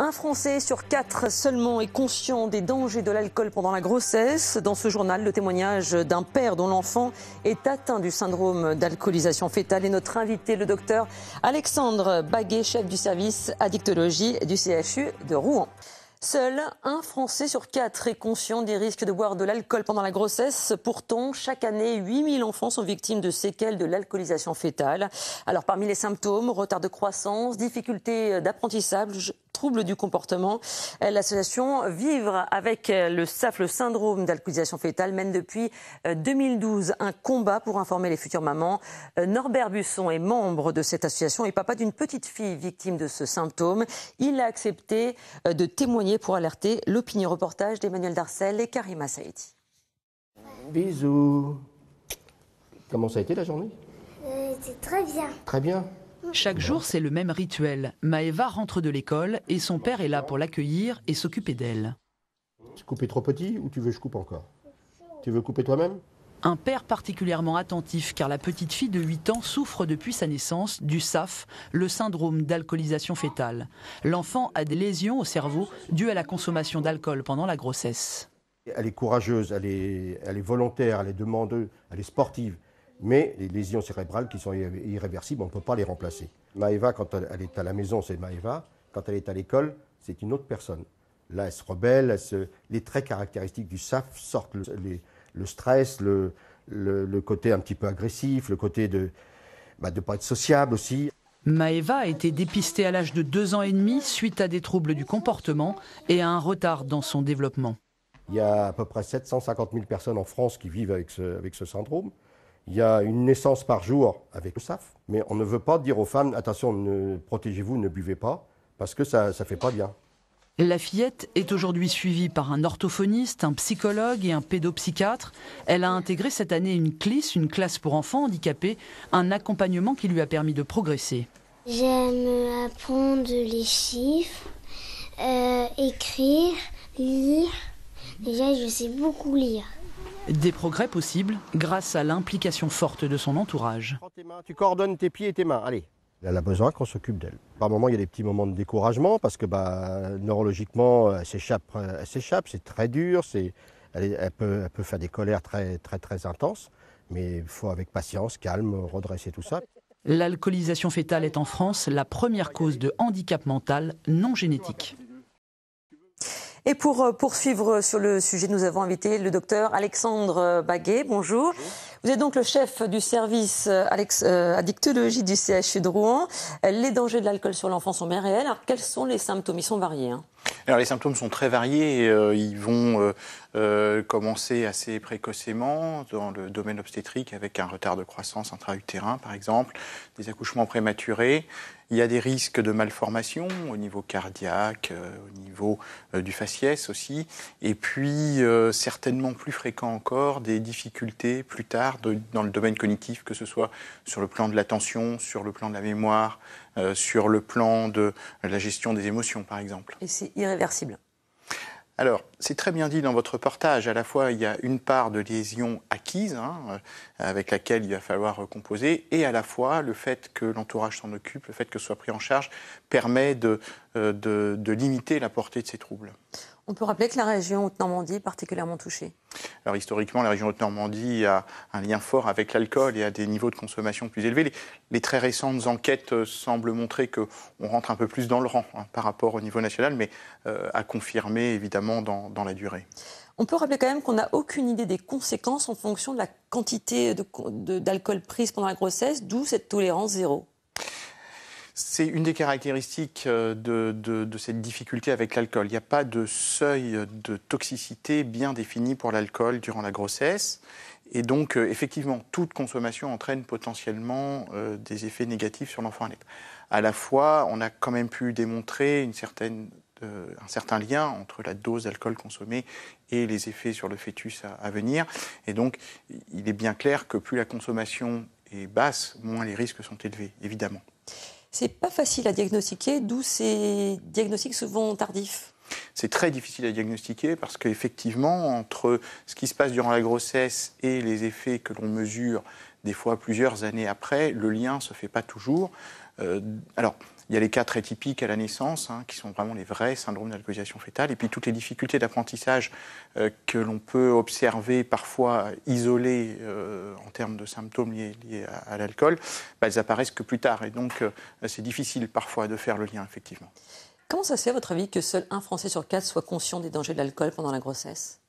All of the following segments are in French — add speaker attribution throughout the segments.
Speaker 1: Un Français sur quatre seulement est conscient des dangers de l'alcool pendant la grossesse. Dans
Speaker 2: ce journal, le témoignage d'un père dont l'enfant est atteint du syndrome d'alcoolisation fétale et notre invité, le docteur Alexandre Baguet, chef du service addictologie du CFU de Rouen. Seul un Français sur quatre est conscient des risques de boire de l'alcool pendant la grossesse. Pourtant, chaque année, 8000 enfants sont victimes de séquelles de l'alcoolisation fétale. Alors, parmi les symptômes, retard de croissance, difficulté d'apprentissage, troubles du comportement. L'association Vivre avec euh, le SAF, le syndrome d'alcoolisation fœtale mène depuis 2012 euh, un combat pour informer les futures mamans. Euh, Norbert Busson est membre de cette association et papa d'une petite fille victime de ce symptôme. Il a accepté de témoigner pour alerter l'opinion. Reportage d'Emmanuel Darcel et Karima Saïdi.
Speaker 1: Bisous. Comment ça a été la journée
Speaker 3: C'était très bien.
Speaker 1: Très bien. Chaque jour, c'est le même rituel. Maëva rentre de l'école et son père est là pour l'accueillir et s'occuper d'elle. Tu Couper trop petit ou tu veux que je
Speaker 3: coupe encore Tu veux couper toi-même
Speaker 1: Un père particulièrement attentif car la petite fille de 8 ans souffre depuis sa naissance du SAF, le syndrome d'alcoolisation fétale. L'enfant a des lésions au cerveau dues à la consommation d'alcool pendant la grossesse.
Speaker 3: Elle est courageuse, elle elle est volontaire, elle est demandeuse, elle est sportive mais les lésions cérébrales qui sont irréversibles, on ne peut pas les remplacer. Maëva, quand elle est à la maison, c'est Maëva. Quand elle est à l'école, c'est une autre personne. Là, elle se rebelle, les traits caractéristiques du SAF sortent, le, stress, le, côté un petit peu agressif, le côté de ne bah, pas être sociable aussi.
Speaker 1: Maëva a été dépistée à l'âge de 2 ans et demi suite à des troubles du comportement et à un retard dans son développement.
Speaker 3: Il y a à peu près 750 000 personnes en France qui vivent avec ce syndrome. Il y a une naissance par jour avec le SAF, mais on ne veut pas dire aux femmes, attention, ne protégez-vous, ne buvez pas, parce que ça ne fait pas
Speaker 1: bien. La fillette est aujourd'hui suivie par un orthophoniste, un psychologue et un pédopsychiatre. Elle a intégré cette année une CLIS, une classe pour enfants handicapés, un accompagnement qui lui a permis de progresser.
Speaker 3: J'aime apprendre les chiffres, euh, écrire, lire. Déjà, je sais beaucoup lire.
Speaker 1: Des progrès possibles grâce à l'implication forte de son entourage.
Speaker 3: tu coordonnes tes pieds et tes mains, allez. Elle a besoin qu'on s'occupe d'elle. Par moments, il y a des petits moments de découragement parce que bah, neurologiquement, elle s'échappe, c'est très dur, elle, peut,
Speaker 1: faire des colères très, très, très intenses, mais il faut avec patience, calme, redresser tout ça. L'alcoolisation fétale est en France la première cause de handicap mental non génétique.
Speaker 2: Et pour euh, poursuivre sur le sujet, nous avons invité le docteur Alexandre Baguet. Bonjour. Vous êtes donc le chef du service euh, euh, addictologie du CHU de Rouen. Les dangers de l'alcool sur l'enfant sont bien réels. Alors, quels sont les symptômes Ils sont variés. Hein.
Speaker 4: Alors, les symptômes sont très variés. ils vont euh, commencé assez précocement dans le domaine obstétrique avec un retard de croissance intra-utérin, par exemple, des accouchements prématurés. Il y a des risques de malformations au niveau cardiaque, euh, au niveau euh, du faciès aussi, et puis euh, certainement plus fréquent encore des difficultés plus tard dans le domaine cognitif, que ce soit sur le plan de l'attention, sur le plan de la mémoire, sur le plan de la gestion des émotions par exemple.
Speaker 2: Et c'est irréversible
Speaker 4: alors, c'est très bien dit dans votre reportage. À la fois, il y a une part de lésion acquise, hein, euh, avec laquelle il va falloir composer, et à la fois, le fait que l'entourage s'en occupe, le fait que ce soit pris en charge, permet de, euh, de, de limiter la portée de ces troubles.
Speaker 2: On peut rappeler que la région Haute-Normandie est particulièrement touchée.
Speaker 4: Alors historiquement, la région Haute-Normandie a un lien fort avec l'alcool et a des niveaux de consommation plus élevés. Les, très récentes enquêtes euh, semblent montrer qu'on rentre un peu plus dans le rang hein, par rapport au niveau national,
Speaker 2: mais euh, à confirmer évidemment dans la durée. On peut rappeler quand même qu'on n'a aucune idée des conséquences en fonction de la quantité d'alcool prise pendant la grossesse, d'où cette tolérance zéro.
Speaker 4: C'est une des caractéristiques euh, de, cette difficulté avec l'alcool. Il n'y a pas de seuil de toxicité bien défini pour l'alcool durant la grossesse. Et donc, euh, effectivement, toute consommation entraîne potentiellement euh, des effets négatifs sur l'enfant à naître. À la fois, on a quand même pu démontrer un certain lien entre la dose d'alcool consommée et les effets sur le fœtus à, venir. Et donc, il est bien clair que plus la consommation est basse, moins les risques sont élevés, évidemment.
Speaker 2: C'est pas facile à diagnostiquer, d'où ces diagnostics souvent tardifs.
Speaker 4: C'est très difficile à diagnostiquer parce qu'effectivement, entre ce qui se passe durant la grossesse et les effets que l'on mesure des fois plusieurs années après, le lien ne se fait pas toujours. Euh, alors, il y a les cas très typiques à la naissance, hein, qui sont vraiment les vrais syndromes d'alcoolisation fœtale, et puis toutes les difficultés d'apprentissage euh, que l'on peut observer parfois isolées euh, en termes de symptômes liés, à, l'alcool, bah, elles apparaissent que plus tard, et donc euh, c'est difficile parfois de faire le lien effectivement.
Speaker 2: Comment ça se fait, à votre avis, que seul un Français sur quatre soit conscient des dangers de l'alcool pendant la grossesse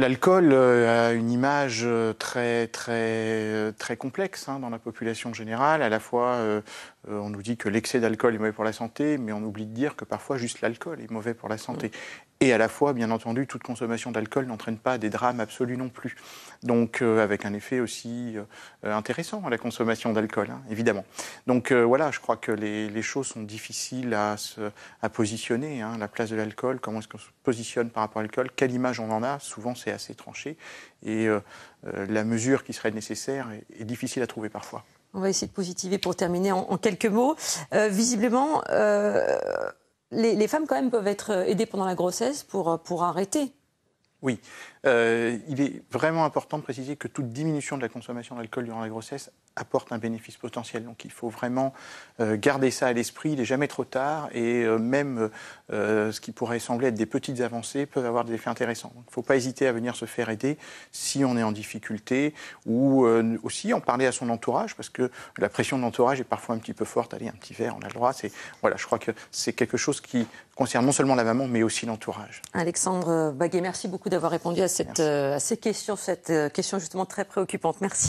Speaker 4: L'alcool euh, a une image euh, très très euh, très complexe hein, dans la population générale. À la fois, on nous dit que l'excès d'alcool est mauvais pour la santé, mais on oublie de dire que parfois juste l'alcool est mauvais pour la santé. Et à la fois, bien entendu, toute consommation d'alcool n'entraîne pas des drames absolus non plus. Donc, euh, avec un effet aussi euh, intéressant à la consommation d'alcool, hein, évidemment. Donc, euh, voilà, je crois que les, les choses sont difficiles à, se, à positionner. Hein, la place de l'alcool, comment est-ce qu'on se positionne par rapport à l'alcool, quelle image on en a, souvent c'est assez tranché. Et la mesure qui serait nécessaire est, difficile à trouver
Speaker 2: parfois. On va essayer de positiver pour terminer en, quelques mots. visiblement, les, femmes, quand même, peuvent être euh, aidées pendant la grossesse pour, euh, pour arrêter. Oui.
Speaker 4: Euh, il est vraiment important de préciser que toute diminution de la consommation d'alcool durant la grossesse apporte un bénéfice potentiel. Donc il faut vraiment euh, garder ça à l'esprit, il n'est jamais trop tard, et euh, même euh, ce qui pourrait sembler être des petites avancées peuvent avoir des effets intéressants. il ne faut pas hésiter à venir se faire aider si on est en difficulté, ou aussi en parler à son entourage, parce que la pression de l'entourage est parfois un petit peu forte. Allez, un petit verre, on a le droit. C'est, voilà, je crois que c'est quelque chose qui concerne non seulement la maman, mais aussi l'entourage.
Speaker 2: Alexandre Baguet, merci beaucoup d'avoir répondu à, cette, à ces questions, cette question justement très préoccupante. Merci.